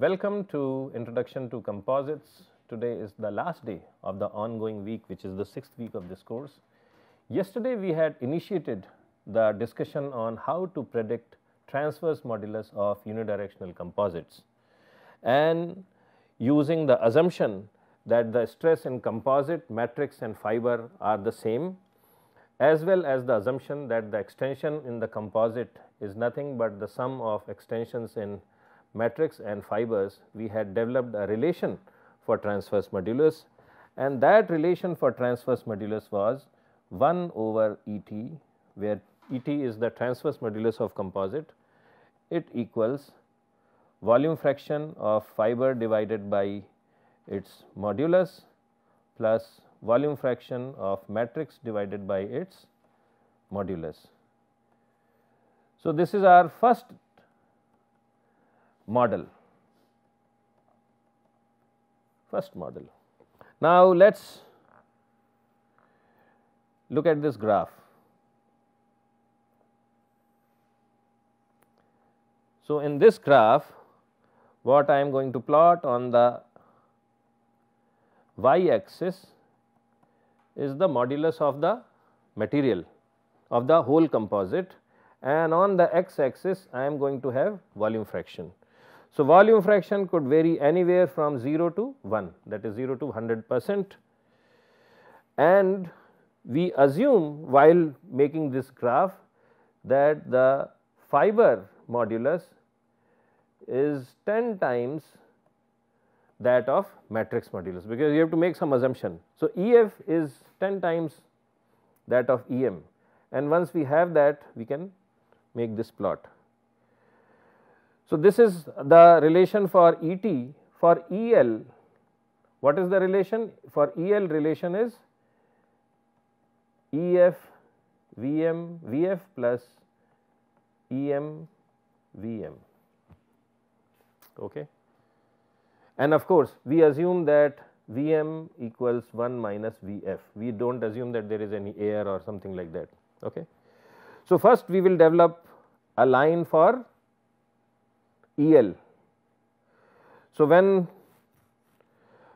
Welcome to Introduction to Composites. Today is the last day of the ongoing week which is the sixth week of this course. Yesterday we had initiated the discussion on how to predict transverse modulus of unidirectional composites and using the assumption that the stress in composite matrix and fiber are the same as well as the assumption that the extension in the composite is nothing but the sum of extensions in matrix and fibers, we had developed a relation for transverse modulus and that relation for transverse modulus was 1 over E t, where E t is the transverse modulus of composite. It equals volume fraction of fiber divided by its modulus plus volume fraction of matrix divided by its modulus. So, this is our first model, first model. Now, let us look at this graph. So, in this graph, what I am going to plot on the y axis is the modulus of the material of the whole composite and on the x axis I am going to have volume fraction. So, volume fraction could vary anywhere from 0 to 1 that is 0 to 100 percent and we assume while making this graph that the fiber modulus is 10 times that of matrix modulus because you have to make some assumption. So, EF is 10 times that of EM and once we have that we can make this plot. So, this is the relation for ET for EL what is the relation for EL relation is EF VM VF plus EM VM okay and of course we assume that VM equals 1 minus VF we do not assume that there is any air or something like that okay so first we will develop a line for EL. So, when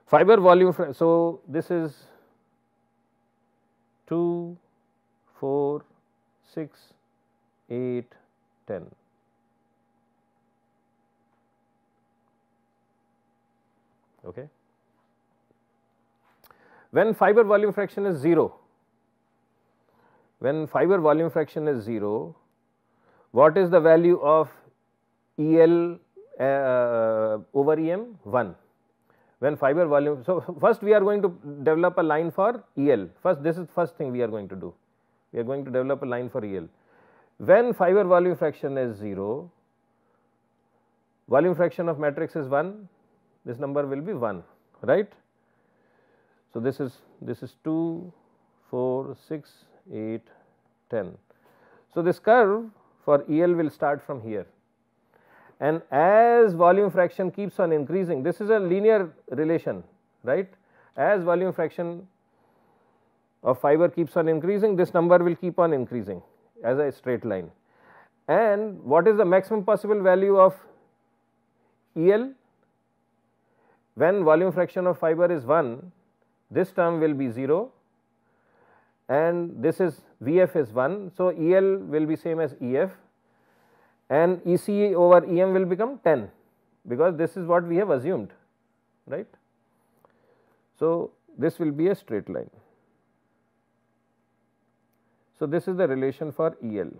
fiber volume, so this is 2, 4, 6, 8, 10. Okay. When fiber volume fraction is 0, when fiber volume fraction is 0, what is the value of EL uh, uh, over EM 1 when fiber volume. So, first we are going to develop a line for EL first this is first thing we are going to do we are going to develop a line for EL. When fiber volume fraction is 0 volume fraction of matrix is 1 this number will be 1 right. So, this is this is 2 4 6 8 10. So, this curve for EL will start from here and as volume fraction keeps on increasing this is a linear relation right as volume fraction of fiber keeps on increasing this number will keep on increasing as a straight line and what is the maximum possible value of EL when volume fraction of fiber is 1 this term will be 0 and this is VF is 1. So, EL will be same as EF and EC over EM will become 10 because this is what we have assumed right. So, this will be a straight line. So, this is the relation for EL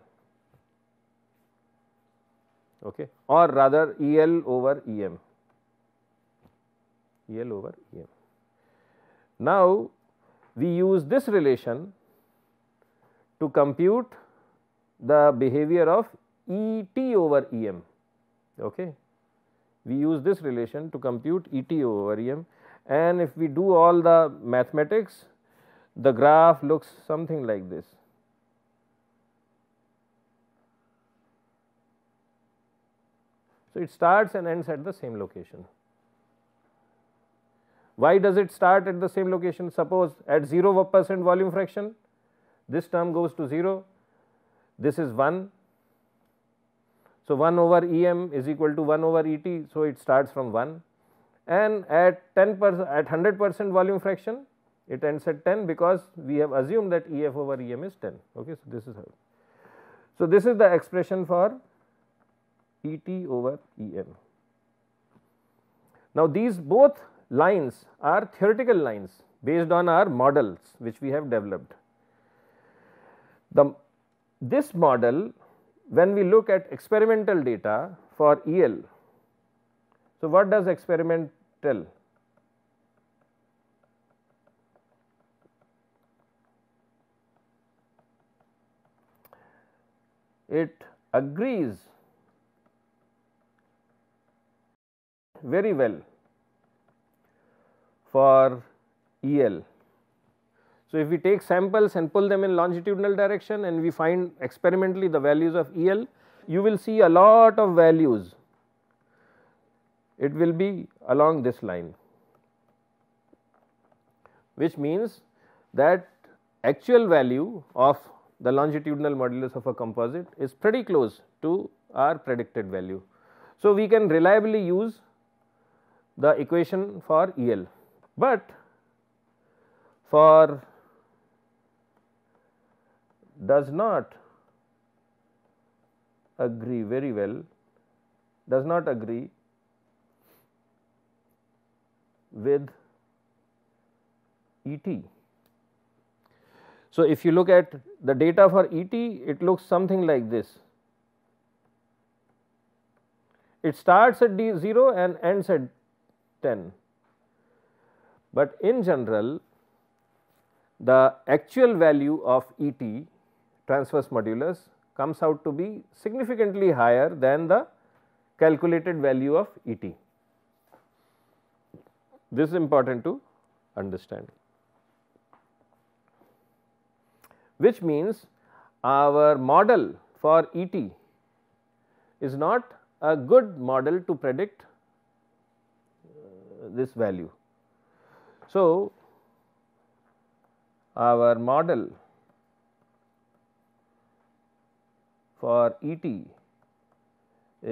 okay, or rather EL over EM, EL over EM. Now, we use this relation to compute the behavior of E t over E m. Okay. We use this relation to compute E t over E m and if we do all the mathematics, the graph looks something like this. So, it starts and ends at the same location. Why does it start at the same location? Suppose at 0 percent volume fraction, this term goes to 0, this is 1 so, 1 over E m is equal to 1 over E t. So, it starts from 1 and at 10 percent at 100 percent volume fraction it ends at 10 because we have assumed that E f over E m is 10. Okay, so, this is how. So, this is the expression for E t over E m. Now, these both lines are theoretical lines based on our models which we have developed. The, this model when we look at experimental data for EL, so what does experiment tell? It agrees very well for EL. So, if we take samples and pull them in longitudinal direction and we find experimentally the values of EL, you will see a lot of values. It will be along this line, which means that actual value of the longitudinal modulus of a composite is pretty close to our predicted value. So, we can reliably use the equation for EL, but for does not agree very well, does not agree with E t. So, if you look at the data for E t, it looks something like this. It starts at D 0 and ends at 10, but in general the actual value of E t transverse modulus comes out to be significantly higher than the calculated value of E t. This is important to understand, which means our model for E t is not a good model to predict uh, this value. So, our model for E t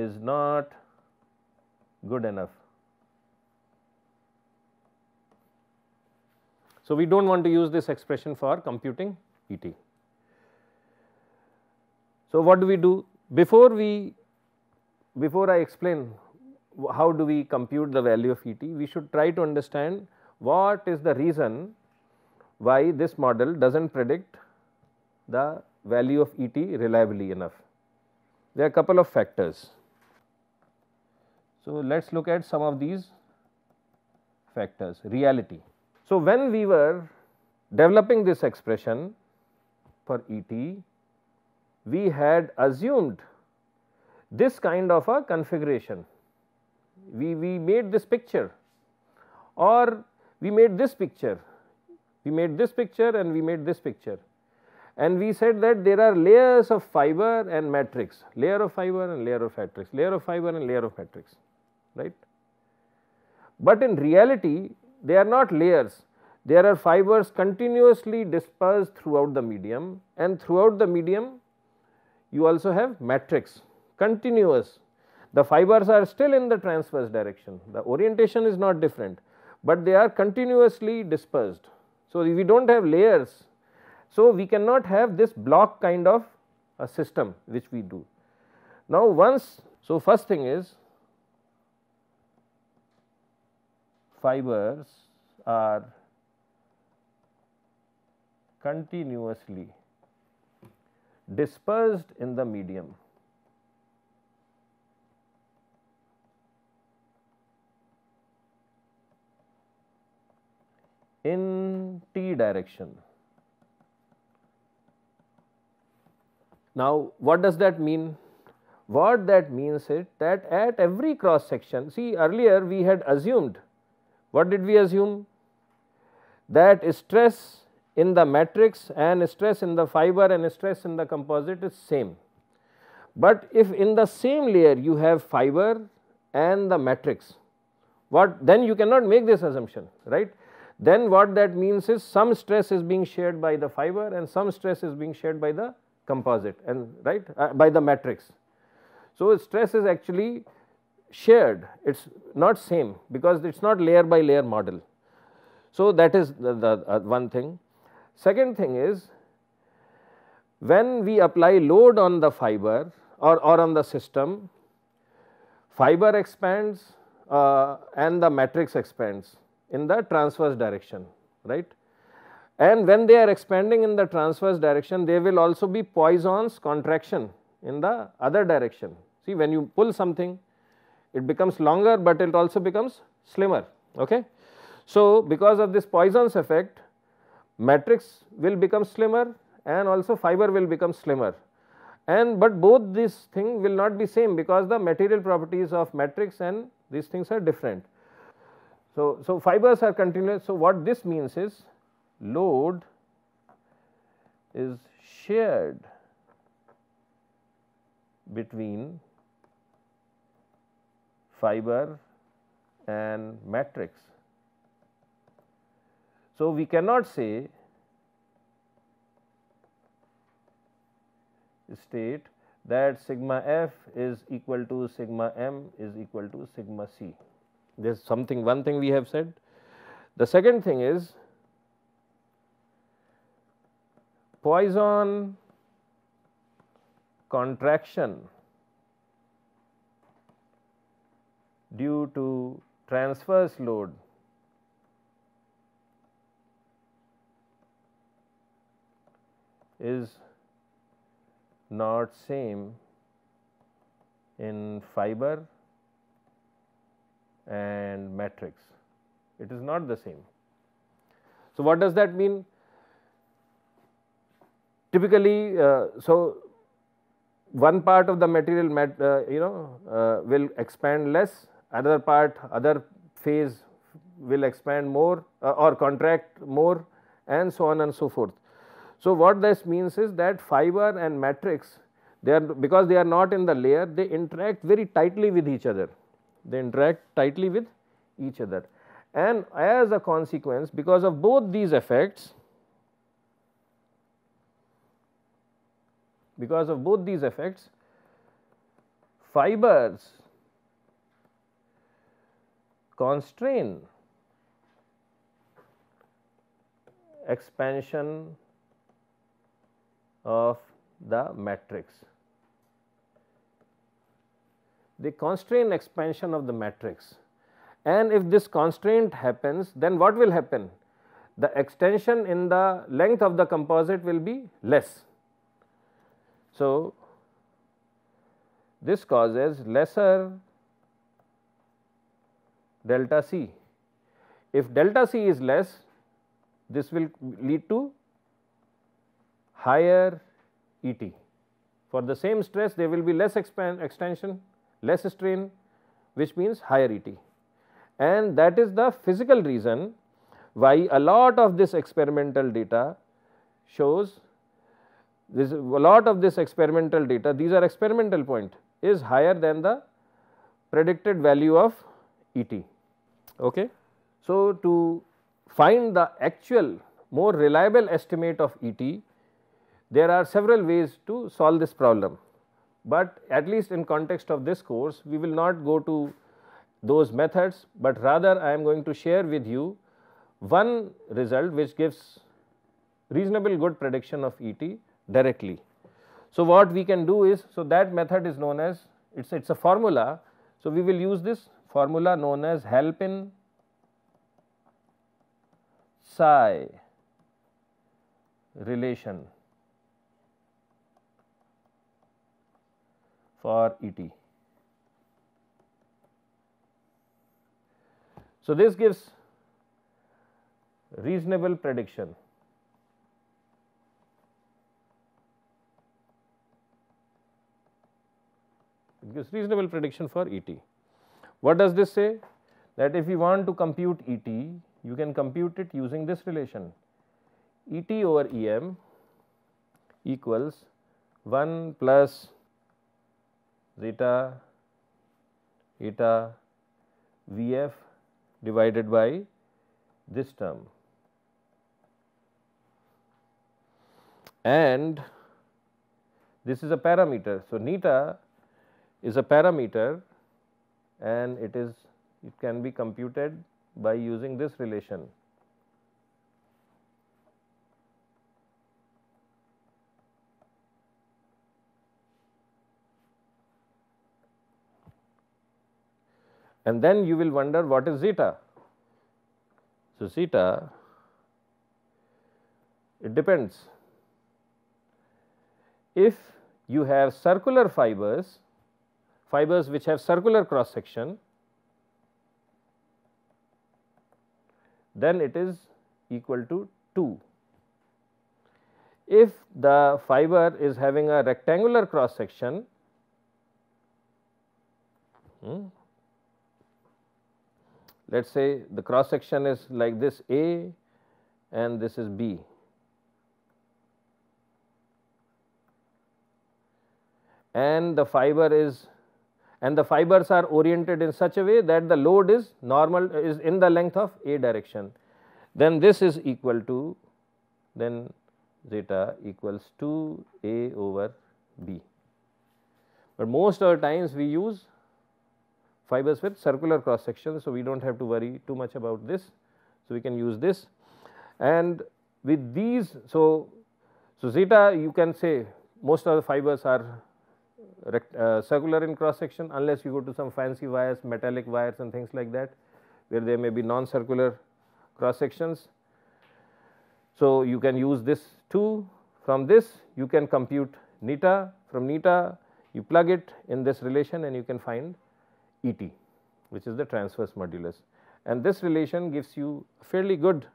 is not good enough. So, we do not want to use this expression for computing E t. So, what do we do? Before we, before I explain how do we compute the value of E t, we should try to understand what is the reason why this model does not predict the value of E t reliably enough. There are a couple of factors. So, let us look at some of these factors reality. So, when we were developing this expression for ET, we had assumed this kind of a configuration. We, we made this picture or we made this picture, we made this picture and we made this picture and we said that there are layers of fiber and matrix, layer of fiber and layer of matrix, layer of fiber and layer of matrix, right. But in reality, they are not layers, there are fibers continuously dispersed throughout the medium and throughout the medium you also have matrix continuous. The fibers are still in the transverse direction, the orientation is not different, but they are continuously dispersed. So, we do not have layers so, we cannot have this block kind of a system which we do. Now, once so first thing is fibers are continuously dispersed in the medium. in t direction Now, what does that mean? What that means is that at every cross section, see earlier we had assumed, what did we assume? That stress in the matrix and stress in the fiber and stress in the composite is same. But if in the same layer you have fiber and the matrix, what then you cannot make this assumption, right? Then what that means is some stress is being shared by the fiber and some stress is being shared by the composite and right uh, by the matrix. So, stress is actually shared it is not same because it is not layer by layer model. So, that is the, the uh, one thing. Second thing is when we apply load on the fiber or, or on the system fiber expands uh, and the matrix expands in the transverse direction right and when they are expanding in the transverse direction they will also be Poisson's contraction in the other direction. See when you pull something it becomes longer but it also becomes slimmer. Okay? So, because of this Poisson's effect matrix will become slimmer and also fiber will become slimmer and but both these things will not be same because the material properties of matrix and these things are different. So, so fibers are continuous. So, what this means is load is shared between fiber and matrix. So, we cannot say state that sigma f is equal to sigma m is equal to sigma c. There's something one thing we have said. The second thing is Poisson contraction due to transverse load is not same in fiber and matrix. It is not the same. So, what does that mean? Typically, uh, so one part of the material uh, you know uh, will expand less, another part, other phase will expand more or contract more and so on and so forth. So, what this means is that fiber and matrix they are because they are not in the layer they interact very tightly with each other they interact tightly with each other and as a consequence because of both these effects Because of both these effects, fibers constrain expansion of the matrix. They constrain expansion of the matrix and if this constraint happens then what will happen? The extension in the length of the composite will be less so, this causes lesser delta c. If delta c is less, this will lead to higher E t. For the same stress, there will be less extension, less strain which means higher E t. And that is the physical reason why a lot of this experimental data shows this a lot of this experimental data, these are experimental point is higher than the predicted value of ET. Okay. So, to find the actual more reliable estimate of ET, there are several ways to solve this problem, but at least in context of this course, we will not go to those methods, but rather I am going to share with you one result which gives reasonable good prediction of ET directly. So, what we can do is, so that method is known as it is it is a formula. So, we will use this formula known as help in psi relation for ET. So, this gives reasonable prediction it gives reasonable prediction for E t. What does this say? That if we want to compute E t, you can compute it using this relation E t over E m equals 1 plus zeta eta V f divided by this term. And this is a parameter. So, neta is a parameter and it is it can be computed by using this relation. And then you will wonder what is zeta. So, zeta it depends. If you have circular fibers fibers which have circular cross section, then it is equal to 2. If the fiber is having a rectangular cross section, hmm, let us say the cross section is like this A and this is B. and the fiber is and the fibers are oriented in such a way that the load is normal is in the length of A direction. Then this is equal to then zeta equals to A over B. But most of the times we use fibers with circular cross section. So, we do not have to worry too much about this. So, we can use this and with these. So, so zeta you can say most of the fibers are uh, circular in cross section unless you go to some fancy wires, metallic wires and things like that where there may be non-circular cross sections. So, you can use this too. From this you can compute neta, from neta you plug it in this relation and you can find Et which is the transverse modulus. And this relation gives you fairly good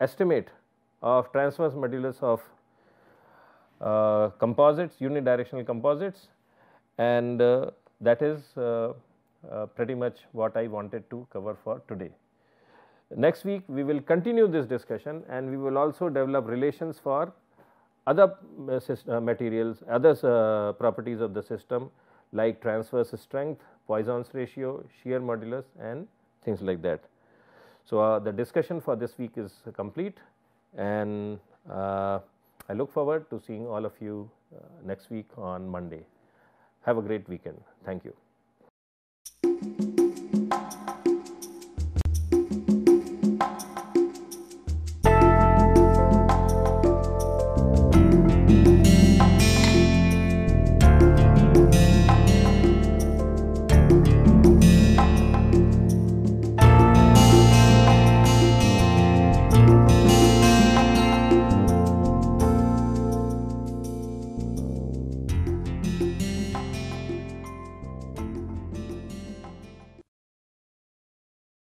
estimate of transverse modulus of uh, composites, unidirectional composites and uh, that is uh, uh, pretty much what I wanted to cover for today. Next week we will continue this discussion and we will also develop relations for other materials, other properties of the system like transverse strength, Poisson's ratio, shear modulus and things like that. So, uh, the discussion for this week is complete and uh, I look forward to seeing all of you uh, next week on Monday. Have a great weekend. Thank you.